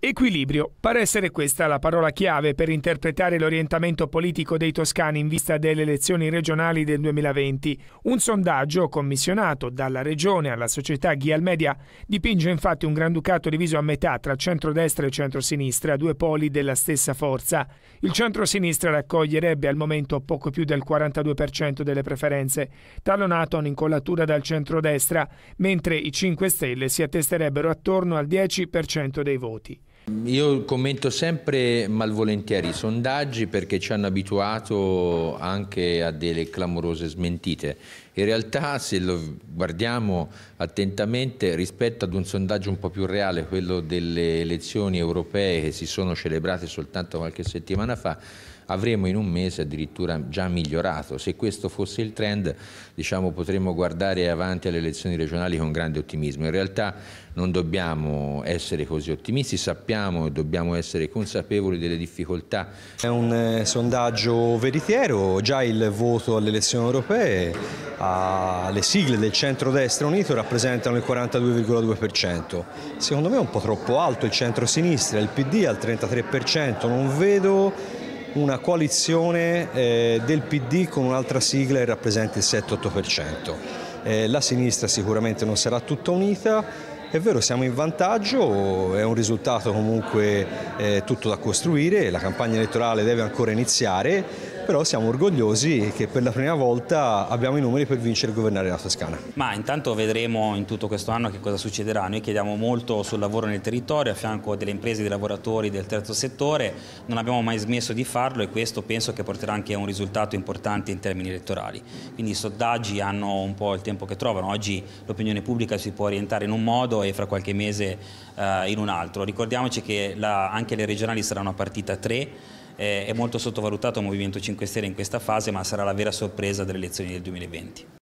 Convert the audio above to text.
Equilibrio. Pare essere questa la parola chiave per interpretare l'orientamento politico dei toscani in vista delle elezioni regionali del 2020. Un sondaggio commissionato dalla regione alla società Ghialmedia dipinge infatti un Granducato diviso a metà tra centrodestra e centrosinistra, due poli della stessa forza. Il centrosinistra raccoglierebbe al momento poco più del 42% delle preferenze, talonato a un'incollatura dal centrodestra, mentre i 5 Stelle si attesterebbero attorno al 10% dei voti. Io commento sempre malvolentieri i sondaggi perché ci hanno abituato anche a delle clamorose smentite. In realtà se lo guardiamo attentamente rispetto ad un sondaggio un po' più reale, quello delle elezioni europee che si sono celebrate soltanto qualche settimana fa, avremo in un mese addirittura già migliorato. Se questo fosse il trend diciamo, potremmo guardare avanti alle elezioni regionali con grande ottimismo. In realtà non dobbiamo essere così ottimisti, sappiamo e dobbiamo essere consapevoli delle difficoltà. È un eh, sondaggio veritiero, già il voto alle elezioni europee, ah, le sigle del centro-destra unito rappresentano il 42,2%. Secondo me è un po' troppo alto il centro-sinistra, il PD al 33%, non vedo una coalizione eh, del PD con un'altra sigla che rappresenta il 7-8%. Eh, la sinistra sicuramente non sarà tutta unita, è vero siamo in vantaggio, è un risultato comunque eh, tutto da costruire, la campagna elettorale deve ancora iniziare, però siamo orgogliosi che per la prima volta abbiamo i numeri per vincere e governare la Toscana. Ma intanto vedremo in tutto questo anno che cosa succederà, noi chiediamo molto sul lavoro nel territorio a fianco delle imprese dei lavoratori del terzo settore, non abbiamo mai smesso di farlo e questo penso che porterà anche a un risultato importante in termini elettorali, quindi i sondaggi hanno un po' il tempo che trovano, oggi l'opinione pubblica si può orientare in un modo e fra qualche mese eh, in un altro, ricordiamoci che la, anche le regionali saranno a partita 3, eh, è molto sottovalutato il Movimento 5 Stelle in questa fase ma sarà la vera sorpresa delle elezioni del 2020.